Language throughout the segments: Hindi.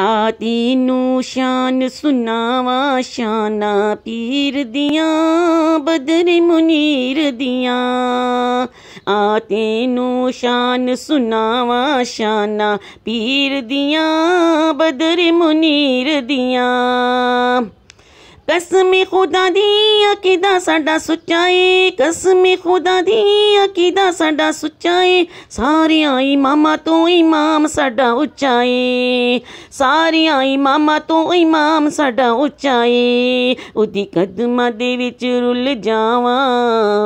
آدی نوشان سناواں شانا پیر دیاں بدر منیر دیاں آتی نوشان سناواں شانا پیر دیاں بدر منیر دیاں ਕਸਮੀ ਖੁਦਾ ਦੀ ਅਕੀਦਾ ਸਾਡਾ ਸੁੱਚਾ ਏ ਕਸਮੀ ਖੁਦਾ ਦੀ ਅਕੀਦਾ ਸਾਡਾ ਸੁੱਚਾ ਏ ਸਾਰਿਆਂ ਇਮਾਮਾਂ ਤੋਂ ਇਮਾਮ ਸਾਡਾ ਉੱਚਾ ਏ ਸਾਰਿਆਂ ਇਮਾਮਾਂ ਤੋਂ ਇਮਾਮ ਸਾਡਾ ਉੱਚਾ ਏ ਉਹਦੀ ਕਦਮਾਂ ਦੇ ਵਿੱਚ ਰੁੱਲ ਜਾਵਾਂ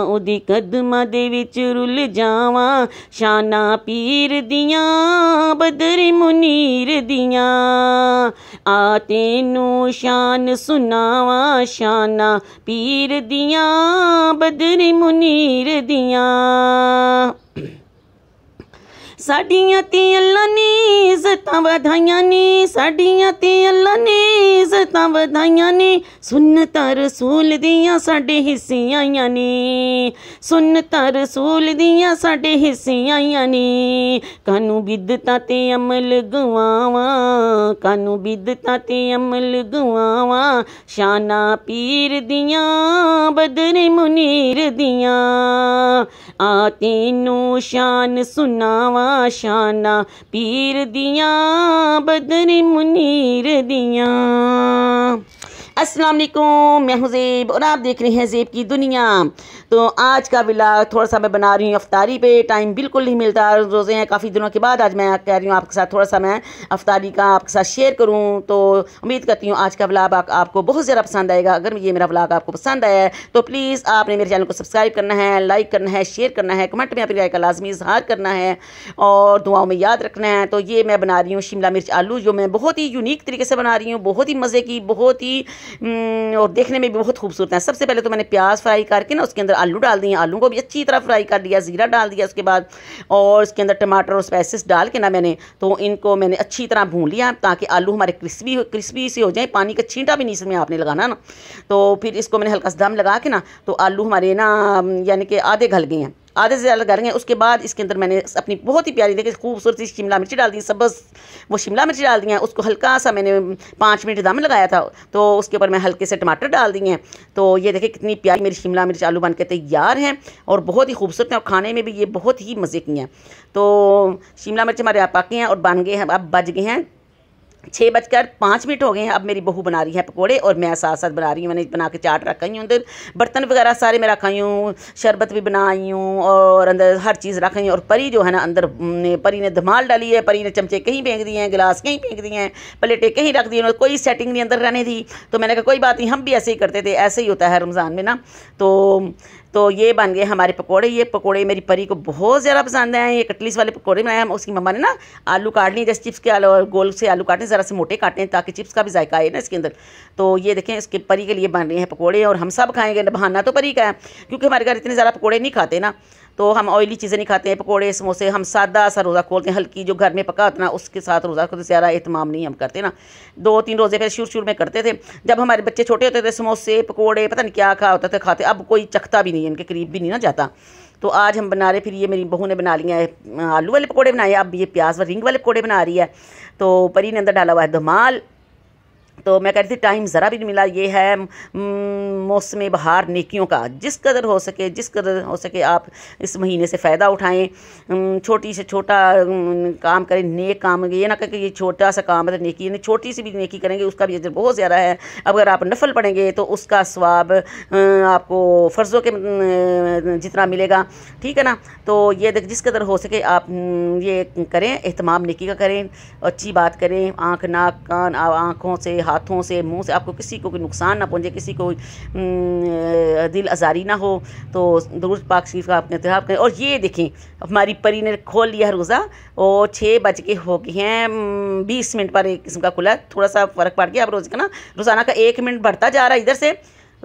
ਉਹਦੀ ਕਦਮਾਂ ਦੇ ਵਿੱਚ ਰੁੱਲ ਜਾਵਾਂ ਸ਼ਾਨਾ ਪੀਰ ਦੀਆਂ ਬਦਰ ਮੁਨੀਰ ਦੀਆਂ ਆ ਤੈਨੂੰ ਸ਼ਾਨ ਸੁਣਾਵਾਂ ਆਸ਼ਾਨਾ ਪੀਰ ਦੀਆਂ ਬਦਰੀ ਮੁਨੀਰ ਦੀਆਂ ਸਾਡੀਆਂ ਤੇ ਅੱਲਾ ਨੇ ਇੱਜ਼ਤਾਂ ਵਧਾਈਆਂ ਨੇ ਸਾਡੀਆਂ ਤੇ ਅੱਲਾ ਨੇ ਇੱਜ਼ਤਾਂ ਵਧਾਈਆਂ ਨੇ ਸੁਨਤਾਂ ਰਸੂਲ ਦੀਆਂ ਸਾਡੇ ਹਿੱਸੇ ਆਈਆਂ ਨੇ ਸੁਨਤਾਂ ਰਸੂਲ ਦੀਆਂ ਸਾਡੇ ਹਿੱਸੇ ਆਈਆਂ ਨੇ ਕਾਨੂੰ ਬਿਦਤਾਂ ਤੇ ਅਮਲ ਗਵਾਵਾਂ ਕਾਨੂੰ ਬਿਦਤਾਂ ਤੇ ਅਮਲ ਗਵਾਵਾਂ ਸ਼ਾਨਾ ਪੀਰ ਦੀਆਂ ਬਦਰੇ ਮੁਨੀਰ ਦੀਆਂ ਆ ਤੈਨੂੰ ਸ਼ਾਨ ਸੁਣਾਵਾਂ शाना पीर दियां बदरी मुनीर दियां अस्सलाम वालेकुम मैं हूँ ज़ेब और आप देख रहे हैं ज़ेब की दुनिया तो आज का ब्लाग थोड़ा सा मैं बना रही हूँ अफ्तारी पे टाइम बिल्कुल नहीं मिलता रोज़े हैं काफ़ी दिनों के बाद आज मैं कह रही हूँ आपके साथ थोड़ा सा मैं अफ्तारी का आपके साथ शेयर करूँ तो उम्मीद करती हूँ आज का ब्लाग आप, आपको बहुत ज़्यादा पसंद आएगा अगर ये मेरा ब्लाग आपको पसंद आया तो प्लीज़ आपने मेरे चैनल को सब्सक्राइब करना है लाइक करना है शेयर करना है कमेंट में अपनी राय का लाजमी इजहार करना है और दुआओं में याद रखना है तो ये मैं बना रही हूँ शिमला मिर्च आलू जो मैं बहुत ही यूनिक तरीके से बना रही हूँ बहुत ही मज़े की बहुत ही हम्म, और देखने में भी बहुत खूबसूरत है सबसे पहले तो मैंने प्याज फ्राई करके ना उसके अंदर आलू डाल दिए आलू को भी अच्छी तरह फ्राई कर लिया ज़ीरा डाल दिया उसके बाद और उसके अंदर टमाटर और स्पाइसिस डाल के ना मैंने तो इनको मैंने अच्छी तरह भून लिया ताकि आलू हमारे क्रिस्पी क्रिस्पी से हो जाए पानी का छींटा भी नहीं इसमें आपने लगाना ना तो फिर इसको मैंने हल्का सा दम लगा के ना तो आलू हमारे ना यानी कि आधे घल गए हैं आधे से ज़्यादा हैं उसके बाद इसके अंदर मैंने अपनी बहुत ही प्यारी देखी खूबसूरत सी शिमला मिर्ची डाल दी सबस वो शिमला मिर्ची डाल दी हैं उसको हल्का सा मैंने पाँच मिनट दम लगाया था तो उसके ऊपर मैं हल्के से टमाटर डाल दिए हैं तो ये देखें कितनी प्यारी मेरी शिमला मिर्च आलू बन के तैयार हैं और बहुत ही खूबसूरत हैं और खाने में भी ये बहुत ही मज़े की हैं तो शिमला मिर्च हमारे आप पाके हैं और बन गए हैं अब बज गए हैं छः बजकर पाँच मिनट हो गए हैं अब मेरी बहू बना रही है पकोड़े और मैं साथ साथ बना रही हूँ मैंने बना के चाट रखा ही हूँ अंदर बर्तन वगैरह सारे मैं रखा हूँ शरबत भी बनाई हूँ और अंदर हर चीज़ रखा हूँ और परी जो है ना अंदर परी ने धमाल डाली है परी ने चमचे कहीं फेंक दिए हैं गिलास कहीं फेंक दिए हैं प्लेटें कहीं रख दी उन्होंने कोई सेटिंग नहीं अंदर रहने दी तो मैंने कहा कोई बात नहीं हम भी ऐसे ही करते थे ऐसे ही होता है रमज़ान में ना तो तो ये बन गए हमारे पकोड़े ये पकोड़े मेरी परी को बहुत ज़्यादा पसंद आए ये कटलीस वाले पकोड़े बनाए हम उसकी मम्मा ने ना आलू काट लिए जैसे चिप्स के आलू और गोल से आलू काटने ज़रा से मोटे काटें ताकि चिप्स का भी जायका आए ना इसके अंदर तो ये देखें इसके परी के लिए बन रहे हैं पकौड़े और हम सब खाएँगे बहाना तो परी का है क्योंकि हमारे घर इतने ज़्यादा पकौड़े नहीं खाते ना तो हम ऑयली चीज़ें नहीं खाते हैं पकौड़े समोसे हम सादा सा रोज़ा खोलते हैं हल्की जो घर में पका होता ना उसके साथ रोज़ा खोलते ज़्यादा एहतमाम नहीं हम करते ना दो तीन रोज़े पहले शुरू शुरू में करते थे जब हमारे बच्चे छोटे होते थे समोसे पकौड़े पता नहीं क्या खा होता था खाते अब कोई चखता भी नहीं इनके करीब भी नहीं ना जाता तो आज हम बना रहे फिर ये मेरी बहू ने बना लिया है आलू वाले पकौड़े बनाए अब ये प्याज व रिंग वाले पकौड़े बना रही है तो परी ने अंदर डाला हुआ है धमाल तो मैं कह रही थी टाइम ज़रा भी नहीं मिला ये है मौसम बहार नेकियों का जिस कदर हो सके जिस कदर हो सके आप इस महीने से फ़ायदा उठाएं छोटी से छोटा काम करें नेक काम ये ना कहें कि ये छोटा सा काम है तो नेकी यानी छोटी सी भी नेकी करेंगे उसका भी अजर बहुत ज़्यादा है अगर आप नफल पढ़ेंगे तो उसका स्वाब आपको फ़र्ज़ों के जितना मिलेगा ठीक है ना तो ये देख जिस कदर हो सके आप ये करें अहतमाम नेकी का करें अच्छी बात करें आँख नाक कान आँखों से हाथ हाथों से मुंह से आपको किसी को कोई नुकसान ना पहुंचे किसी को दिल आज़ारी ना हो तो दुरुस्त पाक शरीफ का आपने इंतजाम करें और ये देखें हमारी परी ने खोल लिया रोज़ा और छः बज के हो गए हैं बीस मिनट पर एक किस्म का खुला थोड़ा सा फ़र्क पड़ गया अब रोज़ का ना रोज़ाना का एक मिनट बढ़ता जा रहा है इधर से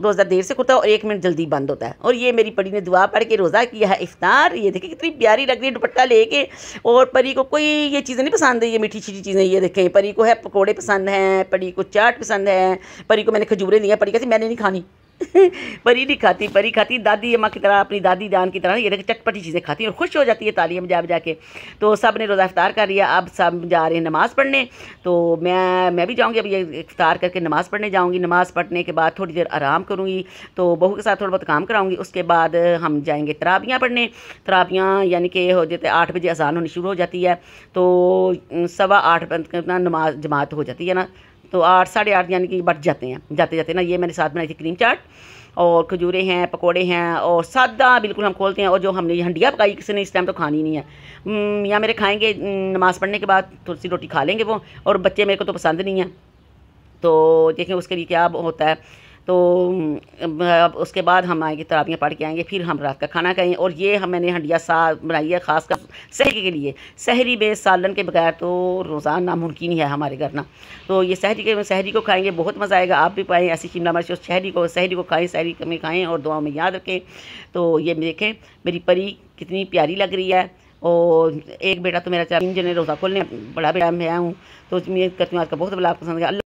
रोज़ा देर से खुलता है और एक मिनट जल्दी बंद होता है और ये मेरी परी ने दुआ पढ़ के रोज़ा किया है इफ्तार ये देखिए कितनी प्यारी लग रही है दुपट्टा लेके और परी को कोई ये चीज़ें नहीं पसंद है ये मीठी छीठी चीज़ें ये देखें परी को है पकौड़े पसंद हैं परी को चाट पसंद है परी को मैंने खजूरें दी हैं परी कहती मैंने नहीं खानी परी नहीं खाती परी खाती दादी अम्मा की तरह अपनी दादी जान की तरह ये देखिए चटपटी चीज़ें खाती हैं और खुश हो जाती है ताली में जा बजा के तो सब ने रोज़ा इफ्तार कर लिया अब सब जा रहे हैं नमाज़ पढ़ने तो मैं मैं भी जाऊँगी अब ये इफ्तार करके नमाज़ पढ़ने जाऊँगी नमाज़ पढ़ने के बाद थोड़ी देर आराम करूँगी तो बहू के साथ थोड़ा बहुत काम कराऊँगी उसके बाद हम जाएँगे तराबियाँ पढ़ने तराबियाँ यानी कि हो जाते आठ बजे अजान होनी शुरू हो जाती है तो सवा आठ नमाज जमात हो जाती है ना तो आठ साढ़े आठ यानी कि बट जाते हैं जाते जाते ना ये मैंने साथ बनाई थी क्रीम चाट और खजूरें हैं पकोड़े हैं और सादा बिल्कुल हम खोलते हैं और जो हमने हंडिया पकाई किसी ने इस टाइम तो खानी नहीं है या मेरे खाएंगे नमाज़ पढ़ने के बाद थोड़ी सी रोटी खा लेंगे वो और बच्चे मेरे को तो पसंद नहीं है तो देखें उसके लिए क्या होता है तो अब उसके बाद हम आएंगे तरावियाँ पढ़ के आएंगे फिर हम रात का खाना खाएँ और ये हम मैंने हंडिया सा बनाई है ख़ास कर शहरी के लिए शहरी में सालन के बगैर तो रोज़ाना नामुमकिन है हमारे घर ना तो ये शहरी के शहरी को खाएँगे बहुत मज़ा आएगा आप भी पाएँ ऐसी शिमला मिर्च और शहरी को शहरी को खाएँ शहरी में खाएँ और दुआ में याद रखें तो ये देखें मेरी परी कितनी प्यारी लग रही है और एक बेटा तो मेरा चार तीन जने रोज़ा खोलने बड़ा बेटा मैं हूँ तो मैं करती हूँ आज का बहुत बड़ा पसंद है